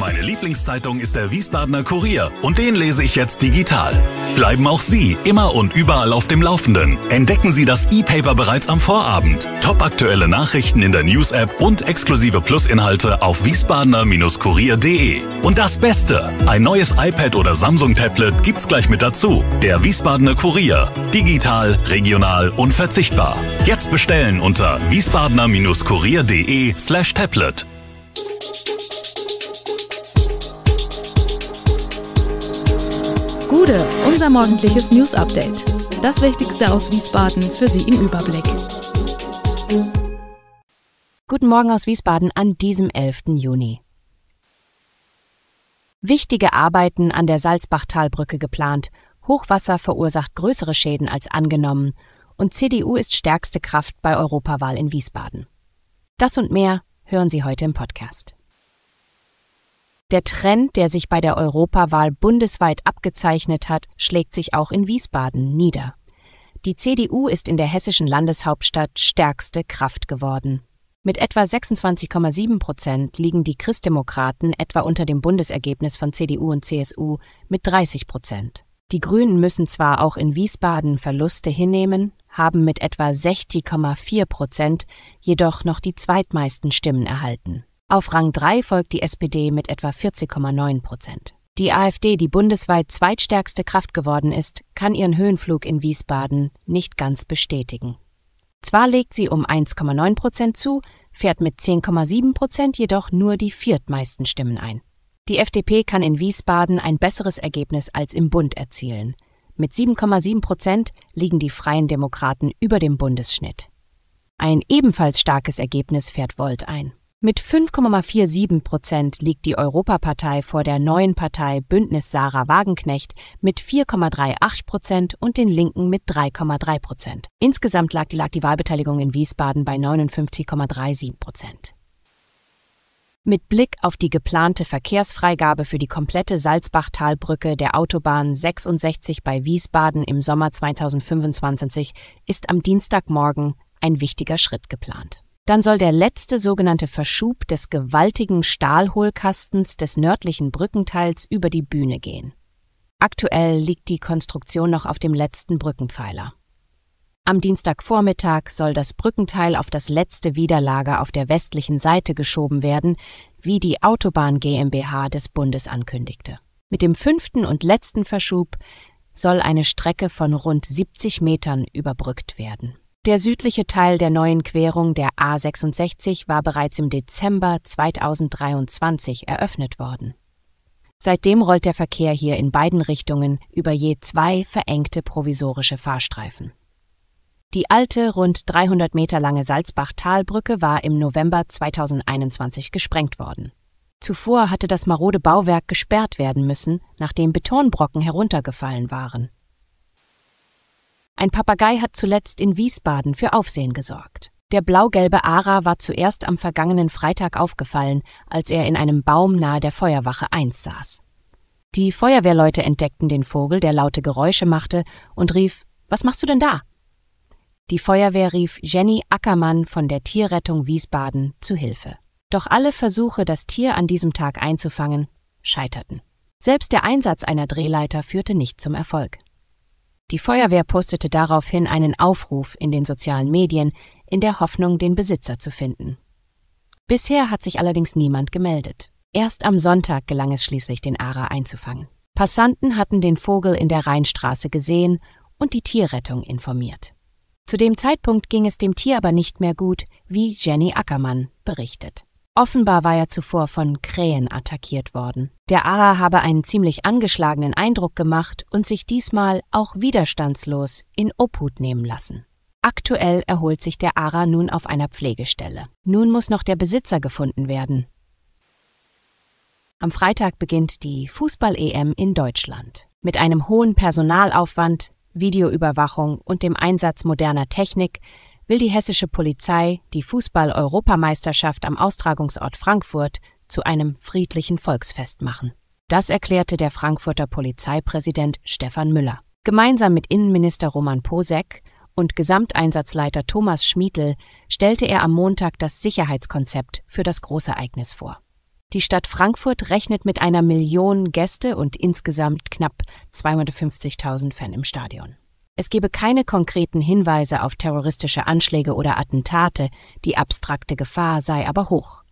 Meine Lieblingszeitung ist der Wiesbadener Kurier und den lese ich jetzt digital. Bleiben auch Sie immer und überall auf dem Laufenden. Entdecken Sie das E-Paper bereits am Vorabend. Top aktuelle Nachrichten in der News-App und exklusive Plus-Inhalte auf wiesbadener-kurier.de. Und das Beste, ein neues iPad oder Samsung-Tablet gibt's gleich mit dazu. Der Wiesbadener Kurier. Digital, regional, unverzichtbar. Jetzt bestellen unter wiesbadener-kurier.de slash tablet. Bude, unser morgendliches News Update. Das Wichtigste aus Wiesbaden für Sie im Überblick. Guten Morgen aus Wiesbaden an diesem 11. Juni. Wichtige Arbeiten an der Salzbachtalbrücke geplant. Hochwasser verursacht größere Schäden als angenommen. Und CDU ist stärkste Kraft bei Europawahl in Wiesbaden. Das und mehr hören Sie heute im Podcast. Der Trend, der sich bei der Europawahl bundesweit abgezeichnet hat, schlägt sich auch in Wiesbaden nieder. Die CDU ist in der hessischen Landeshauptstadt stärkste Kraft geworden. Mit etwa 26,7 Prozent liegen die Christdemokraten etwa unter dem Bundesergebnis von CDU und CSU mit 30 Prozent. Die Grünen müssen zwar auch in Wiesbaden Verluste hinnehmen, haben mit etwa 60,4 Prozent jedoch noch die zweitmeisten Stimmen erhalten. Auf Rang 3 folgt die SPD mit etwa 40,9 Prozent. Die AfD, die bundesweit zweitstärkste Kraft geworden ist, kann ihren Höhenflug in Wiesbaden nicht ganz bestätigen. Zwar legt sie um 1,9 Prozent zu, fährt mit 10,7 Prozent jedoch nur die viertmeisten Stimmen ein. Die FDP kann in Wiesbaden ein besseres Ergebnis als im Bund erzielen. Mit 7,7 Prozent liegen die Freien Demokraten über dem Bundesschnitt. Ein ebenfalls starkes Ergebnis fährt Volt ein. Mit 5,47 Prozent liegt die Europapartei vor der neuen Partei Bündnis Sarah Wagenknecht mit 4,38 Prozent und den Linken mit 3,3 Prozent. Insgesamt lag die, lag die Wahlbeteiligung in Wiesbaden bei 59,37 Prozent. Mit Blick auf die geplante Verkehrsfreigabe für die komplette Salzbachtalbrücke der Autobahn 66 bei Wiesbaden im Sommer 2025 ist am Dienstagmorgen ein wichtiger Schritt geplant dann soll der letzte sogenannte Verschub des gewaltigen Stahlhohlkastens des nördlichen Brückenteils über die Bühne gehen. Aktuell liegt die Konstruktion noch auf dem letzten Brückenpfeiler. Am Dienstagvormittag soll das Brückenteil auf das letzte Widerlager auf der westlichen Seite geschoben werden, wie die Autobahn GmbH des Bundes ankündigte. Mit dem fünften und letzten Verschub soll eine Strecke von rund 70 Metern überbrückt werden. Der südliche Teil der neuen Querung der A66 war bereits im Dezember 2023 eröffnet worden. Seitdem rollt der Verkehr hier in beiden Richtungen über je zwei verengte provisorische Fahrstreifen. Die alte, rund 300 Meter lange Salzbachtalbrücke war im November 2021 gesprengt worden. Zuvor hatte das marode Bauwerk gesperrt werden müssen, nachdem Betonbrocken heruntergefallen waren. Ein Papagei hat zuletzt in Wiesbaden für Aufsehen gesorgt. Der blaugelbe Ara war zuerst am vergangenen Freitag aufgefallen, als er in einem Baum nahe der Feuerwache 1 saß. Die Feuerwehrleute entdeckten den Vogel, der laute Geräusche machte, und rief Was machst du denn da? Die Feuerwehr rief Jenny Ackermann von der Tierrettung Wiesbaden zu Hilfe. Doch alle Versuche, das Tier an diesem Tag einzufangen, scheiterten. Selbst der Einsatz einer Drehleiter führte nicht zum Erfolg. Die Feuerwehr postete daraufhin einen Aufruf in den sozialen Medien in der Hoffnung, den Besitzer zu finden. Bisher hat sich allerdings niemand gemeldet. Erst am Sonntag gelang es schließlich, den Ara einzufangen. Passanten hatten den Vogel in der Rheinstraße gesehen und die Tierrettung informiert. Zu dem Zeitpunkt ging es dem Tier aber nicht mehr gut, wie Jenny Ackermann berichtet. Offenbar war er zuvor von Krähen attackiert worden. Der Ara habe einen ziemlich angeschlagenen Eindruck gemacht und sich diesmal auch widerstandslos in Obhut nehmen lassen. Aktuell erholt sich der Ara nun auf einer Pflegestelle. Nun muss noch der Besitzer gefunden werden. Am Freitag beginnt die Fußball-EM in Deutschland. Mit einem hohen Personalaufwand, Videoüberwachung und dem Einsatz moderner Technik will die hessische Polizei die Fußball-Europameisterschaft am Austragungsort Frankfurt zu einem friedlichen Volksfest machen. Das erklärte der Frankfurter Polizeipräsident Stefan Müller. Gemeinsam mit Innenminister Roman Posek und Gesamteinsatzleiter Thomas Schmiedl stellte er am Montag das Sicherheitskonzept für das Großereignis vor. Die Stadt Frankfurt rechnet mit einer Million Gäste und insgesamt knapp 250.000 Fan im Stadion. Es gebe keine konkreten Hinweise auf terroristische Anschläge oder Attentate, die abstrakte Gefahr sei aber hoch.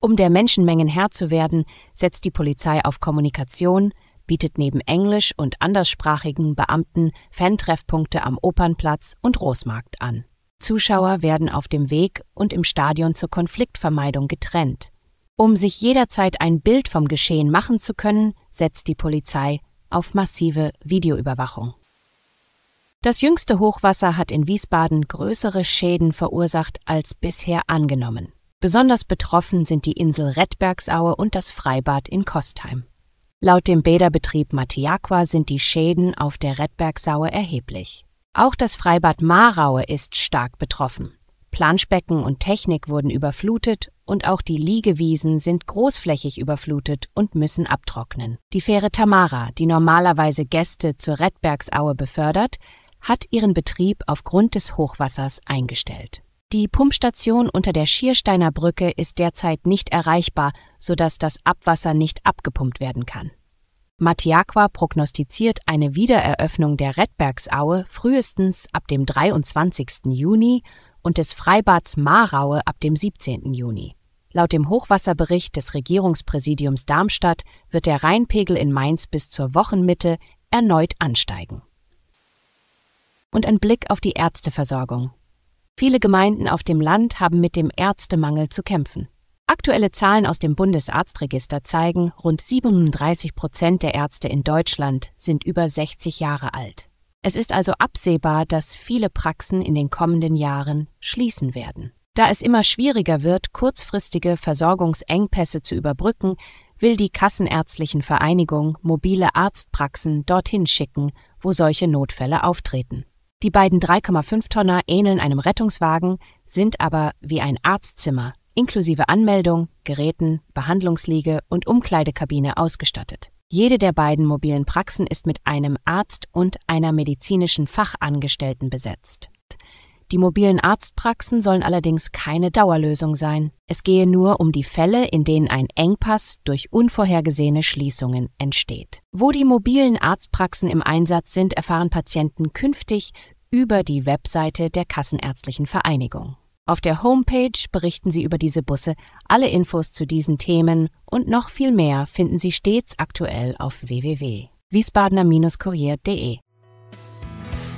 Um der Menschenmengen Herr zu werden, setzt die Polizei auf Kommunikation, bietet neben englisch- und anderssprachigen Beamten Fantreffpunkte am Opernplatz und Rosmarkt an. Zuschauer werden auf dem Weg und im Stadion zur Konfliktvermeidung getrennt. Um sich jederzeit ein Bild vom Geschehen machen zu können, setzt die Polizei auf massive Videoüberwachung. Das jüngste Hochwasser hat in Wiesbaden größere Schäden verursacht als bisher angenommen. Besonders betroffen sind die Insel Redbergsaue und das Freibad in Kostheim. Laut dem Bäderbetrieb Matiaqua sind die Schäden auf der Redbergsaue erheblich. Auch das Freibad Maraue ist stark betroffen. Planschbecken und Technik wurden überflutet und auch die Liegewiesen sind großflächig überflutet und müssen abtrocknen. Die Fähre Tamara, die normalerweise Gäste zur Redbergsaue befördert, hat ihren Betrieb aufgrund des Hochwassers eingestellt. Die Pumpstation unter der Schiersteiner Brücke ist derzeit nicht erreichbar, sodass das Abwasser nicht abgepumpt werden kann. Matiaqua prognostiziert eine Wiedereröffnung der Redbergsaue frühestens ab dem 23. Juni und des Freibads Maraue ab dem 17. Juni. Laut dem Hochwasserbericht des Regierungspräsidiums Darmstadt wird der Rheinpegel in Mainz bis zur Wochenmitte erneut ansteigen und ein Blick auf die Ärzteversorgung. Viele Gemeinden auf dem Land haben mit dem Ärztemangel zu kämpfen. Aktuelle Zahlen aus dem Bundesarztregister zeigen, rund 37 Prozent der Ärzte in Deutschland sind über 60 Jahre alt. Es ist also absehbar, dass viele Praxen in den kommenden Jahren schließen werden. Da es immer schwieriger wird, kurzfristige Versorgungsengpässe zu überbrücken, will die Kassenärztlichen Vereinigung mobile Arztpraxen dorthin schicken, wo solche Notfälle auftreten. Die beiden 3,5-Tonner ähneln einem Rettungswagen, sind aber wie ein Arztzimmer inklusive Anmeldung, Geräten, Behandlungsliege und Umkleidekabine ausgestattet. Jede der beiden mobilen Praxen ist mit einem Arzt und einer medizinischen Fachangestellten besetzt. Die mobilen Arztpraxen sollen allerdings keine Dauerlösung sein. Es gehe nur um die Fälle, in denen ein Engpass durch unvorhergesehene Schließungen entsteht. Wo die mobilen Arztpraxen im Einsatz sind, erfahren Patienten künftig über die Webseite der Kassenärztlichen Vereinigung. Auf der Homepage berichten sie über diese Busse. Alle Infos zu diesen Themen und noch viel mehr finden Sie stets aktuell auf www.wiesbadener-kurier.de.